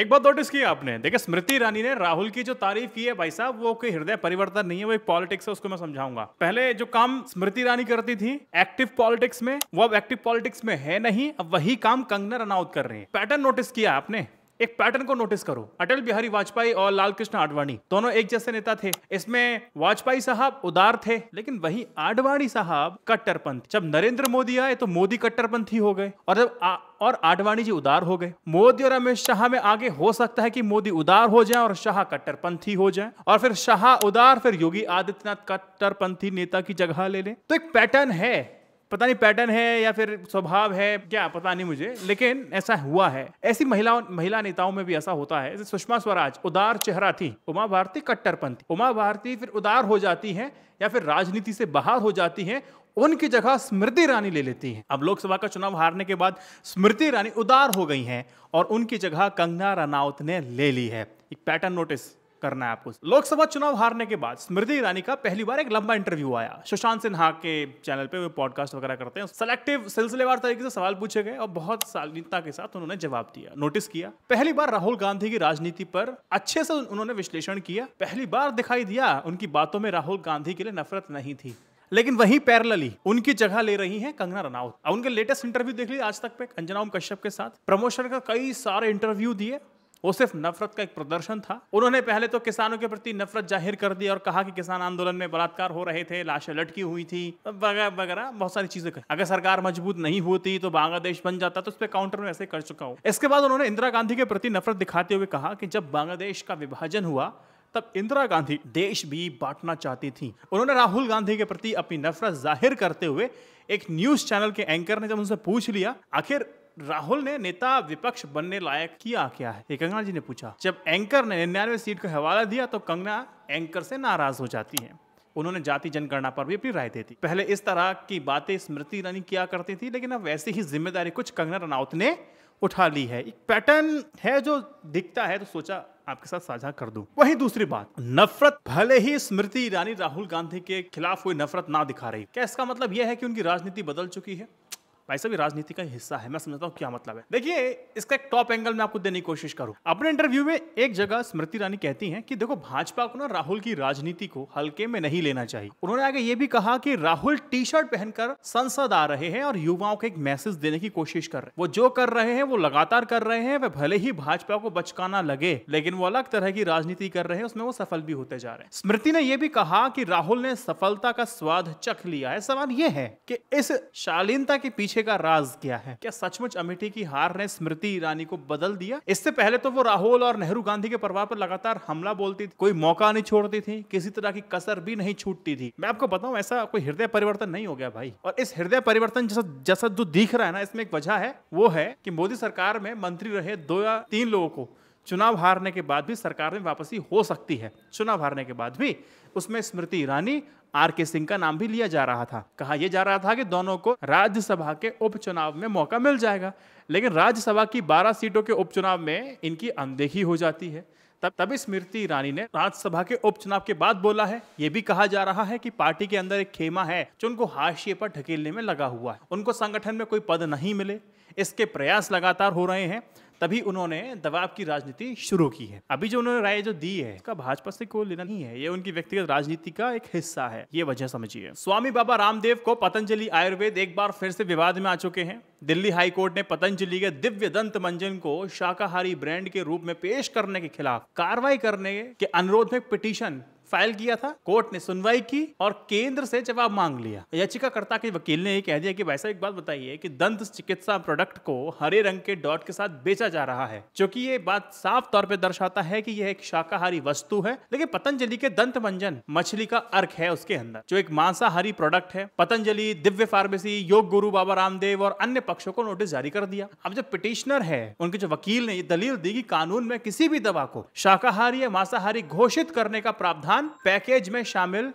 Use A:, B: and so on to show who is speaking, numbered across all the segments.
A: एक बात नोटिस की आपने देखिए स्मृति ईरानी ने राहुल की जो तारीफ की है भाई साहब वो कोई हृदय परिवर्तन नहीं है वो एक पॉलिटिक्स है उसको मैं समझाऊंगा पहले जो काम स्मृति ईरानी करती थी एक्टिव पॉलिटिक्स में वो अब एक्टिव पॉलिटिक्स में है नहीं अब वही काम कंगना रनआउट कर रही है पैटर्न नोटिस किया आपने एक पैटर्न को नोटिस करो अटल बिहारी वाजपेयी और लाल कृष्ण आडवाणी दोनों एक जैसे नेता थे इसमें वाजपेयी साहब उदार थे लेकिन वही आडवाणी साहब कट्टरपंथ जब नरेंद्र मोदी आए तो मोदी कट्टरपंथी हो गए और जब आ, और आडवाणी जी उदार हो गए मोदी और अमित शाह में आगे हो सकता है कि मोदी उदार हो जाए और शाह कट्टरपंथी हो जाए और फिर शाह उदार फिर योगी आदित्यनाथ कट्टरपंथी नेता की जगह ले ले तो एक पैटर्न है पता नहीं पैटर्न है या फिर स्वभाव है क्या पता नहीं मुझे लेकिन ऐसा हुआ है ऐसी महिला महिला नेताओं में भी ऐसा होता है सुषमा स्वराज उदार चेहरा थी उमा भारती कट्टरपंथी उमा भारती फिर उदार हो जाती है या फिर राजनीति से बाहर हो जाती है उनकी जगह स्मृति ईरानी ले लेती हैं अब लोकसभा का चुनाव हारने के बाद स्मृति ईरानी उदार हो गई हैं और उनकी जगह कंगना रनावत ने ले ली है एक पैटर्न नोटिस करना है आपको लोकसभा चुनाव हारने के बाद स्मृति ईरानी का पहली बार एक लंबा इंटरव्यू आया सुशांत सिन्हा के चैनल पे वो पॉडकास्ट वगैरह करते हैं सेलेक्टिव सिलसिलेवार तरीके से सवाल पूछे गए और बहुत शालीनता के साथ उन्होंने जवाब दिया नोटिस किया पहली बार राहुल गांधी की राजनीति पर अच्छे से उन्होंने विश्लेषण किया पहली बार दिखाई दिया उनकी बातों में राहुल गांधी के लिए नफरत नहीं थी लेकिन वही पैरलली उनकी जगह ले रही हैं कंगना रनाउत उनके लेटेस्ट इंटरव्यू देख लीजिए आज तक पे अंजनाम कश्यप के साथ प्रमोशन का कई सारे इंटरव्यू दिए वो सिर्फ नफरत का एक प्रदर्शन था उन्होंने पहले तो किसानों के प्रति नफरत जाहिर कर दी और कहा कि किसान आंदोलन में बलात्कार हो रहे थे लाशें लटकी हुई थी वगैरह वगैरह बहुत सारी चीजें कही अगर सरकार मजबूत नहीं होती तो बांग्लादेश बन जाता तो उस पर काउंटर में ऐसे कर चुका हूँ इसके बाद उन्होंने इंदिरा गांधी के प्रति नफरत दिखाते हुए कहा कि जब बांग्लादेश का विभाजन हुआ तब इंदिरा गांधी देश भी बांटना चाहती थी उन्होंने राहुल गांधी के प्रति अपनी नफरत जाहिर करते हुए एक न्यूज चैनल के एंकर ने जब उनसे पूछ लिया आखिर राहुल ने नेता विपक्ष बनने लायक किया क्या है ये कंगना जी ने पूछा जब एंकर ने निन्यानवे सीट का हवाला दिया तो कंगना एंकर से नाराज हो जाती है उन्होंने जाति जनगणना पर भी अपनी राय दे दी पहले इस तरह की बातें स्मृति ईरानी किया करती थी लेकिन अब वैसे ही जिम्मेदारी कुछ कंगना रनौत ने उठा ली है एक पैटर्न है जो दिखता है तो सोचा आपके साथ साझा कर दूं वही दूसरी बात नफरत भले ही स्मृति ईरानी राहुल गांधी के खिलाफ हुई नफरत ना दिखा रही क्या इसका मतलब यह है कि उनकी राजनीति बदल चुकी है भाई साहब राजनीति का हिस्सा है मैं समझता हूँ क्या मतलब है देखिए इसका एक टॉप एंगल मैं आपको देने की कोशिश करूँ अपने इंटरव्यू में एक जगह स्मृति रानी कहती है कि देखो भाजपा को ना राहुल की राजनीति को हल्के में नहीं लेना चाहिए उन्होंने आगे ये भी कहा कि राहुल टी शर्ट पहनकर संसद आ रहे हैं और युवाओं को एक मैसेज देने की कोशिश कर रहे वो जो कर रहे हैं वो लगातार कर रहे हैं वे भले ही भाजपा को बचकाना लगे लेकिन वो अलग तरह की राजनीति कर रहे हैं उसमें वो सफल भी होते जा रहे हैं स्मृति ने यह भी कहा कि राहुल ने सफलता का स्वाद चख लिया है सवाल यह है कि इस शालीनता के पीछे का राज क्या है क्या सचमुच अमेठी की हार ने स्मृति ईरानी को बदल दिया इससे पहले तो वो राहुल और नेहरू गांधी के परिवार पर लगातार हमला बोलती थी कोई मौका नहीं छोड़ती थी किसी तरह की कसर भी नहीं छूटती थी मैं आपको बताऊं ऐसा कोई हृदय परिवर्तन नहीं हो गया भाई और इस हृदय परिवर्तन जैसा जैसा जो दिख रहा है ना इसमें एक वजह है वो है कि मोदी सरकार में मंत्री रहे दो या तीन लोगों को चुनाव हारने के बाद भी सरकार में वापसी हो सकती है चुनाव हारने के बाद भी उसमें स्मृति ईरानी आर के सिंह का नाम भी लिया जा रहा था कहा यह जा रहा था कि दोनों को राज्यसभा के उपचुनाव में मौका मिल जाएगा लेकिन राज्यसभा की 12 सीटों के उपचुनाव में इनकी अनदेखी हो जाती है तब तभी स्मृति ईरानी ने राज्यसभा के उपचुनाव के बाद बोला है ये भी कहा जा रहा है कि पार्टी के अंदर एक खेमा है जो उनको हाशिए पर ढकेलने में लगा हुआ है उनको संगठन में कोई पद नहीं मिले इसके प्रयास लगातार हो रहे हैं तभी उन्होंने दबाव की राजनीति शुरू की है अभी जो उन्होंने राय जो दी है उसका भाजपा से कोई लेना नहीं है ये उनकी व्यक्तिगत राजनीति का एक हिस्सा है ये वजह समझिए स्वामी बाबा रामदेव को पतंजलि आयुर्वेद एक बार फिर से विवाद में आ चुके हैं दिल्ली हाईकोर्ट ने पतंजलि के दिव्य दंत मंजन को शाकाहारी ब्रांड के रूप में पेश करने के खिलाफ कार्रवाई करने के अनुरोध में पिटीशन फाइल किया था कोर्ट ने सुनवाई की और केंद्र से जवाब मांग लिया याचिकाकर्ता के वकील ने कह दिया कि वैसा एक बात बताइए कि दंत चिकित्सा प्रोडक्ट को हरे रंग के डॉट के साथ बेचा जा रहा है क्योंकि ये बात साफ तौर पर दर्शाता है कि यह एक शाकाहारी वस्तु है लेकिन पतंजलि के दंत मंजन मछली का अर्क है उसके अंदर जो एक मांसाहारी प्रोडक्ट है पतंजलि दिव्य फार्मेसी योग गुरु बाबा रामदेव और अन्य पक्षों को नोटिस जारी कर दिया अब जो पिटिशनर है उनके जो वकील ने ये दलील दी कि कानून में किसी भी दवा को शाकाहारी या मांसाहारी घोषित करने का प्रावधान प्लान पैकेज में शामिल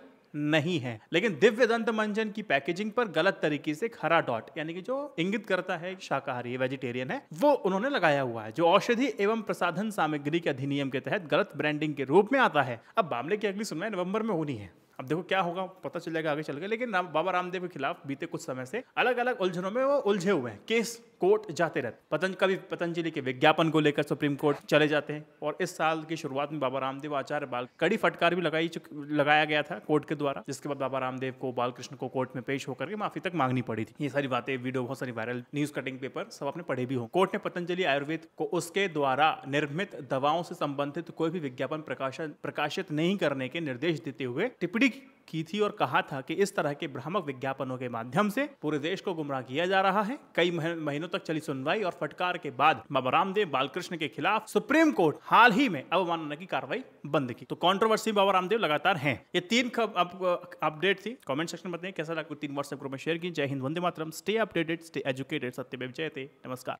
A: नहीं है लेकिन दिव्य दंत मंजन की पैकेजिंग पर गलत तरीके से खरा डॉट यानी कि जो इंगित करता है शाकाहारी वेजिटेरियन है वो उन्होंने लगाया हुआ है जो औषधि एवं प्रसाधन सामग्री के अधिनियम के तहत गलत ब्रांडिंग के रूप में आता है अब मामले की अगली सुनवाई नवंबर में होनी है अब देखो क्या होगा पता चलेगा आगे चल के लेकिन बाबा रामदेव के खिलाफ बीते कुछ समय से अलग अलग उलझनों में वो उलझे हुए हैं केस कोर्ट जाते रहते पतंज कभी पतंजलि के विज्ञापन को लेकर सुप्रीम कोर्ट चले जाते हैं और इस साल की शुरुआत में बाबा रामदेव आचार्य बाल कड़ी फटकार भी लगाई लगाया गया था कोर्ट के द्वारा जिसके बाद बाबा रामदेव को बालकृष्ण को कोर्ट में पेश होकर के माफी तक मांगनी पड़ी थी ये सारी बातें वीडियो बहुत सारी वायरल न्यूज कटिंग पेपर सब आपने पढ़े भी हो कोर्ट ने पतंजलि आयुर्वेद को उसके द्वारा निर्मित दवाओं से संबंधित कोई भी विज्ञापन प्रकाशन प्रकाशित नहीं करने के निर्देश देते हुए टिप्पणी की थी और कहा था कि इस तरह के भ्रामक विज्ञापनों के माध्यम से पूरे देश को गुमराह किया जा रहा है कई महीनों तक चली सुनवाई और फटकार के बाद बाबा रामदेव बालकृष्ण के खिलाफ सुप्रीम कोर्ट हाल ही में अवमानना की कार्रवाई बंद की तो कॉन्ट्रोवर्सी बाबा रामदेव लगातार है ये तीन अपडेट थी कॉमेंट सेक्शन में बताइए कैसा लगा तीन व्हाट्सएप ग्रुप में शेयर की जय हिंद वंदे मातरम स्टे अपडेटेड स्टे एजुकेटेड सत्यमेव जयते नमस्कार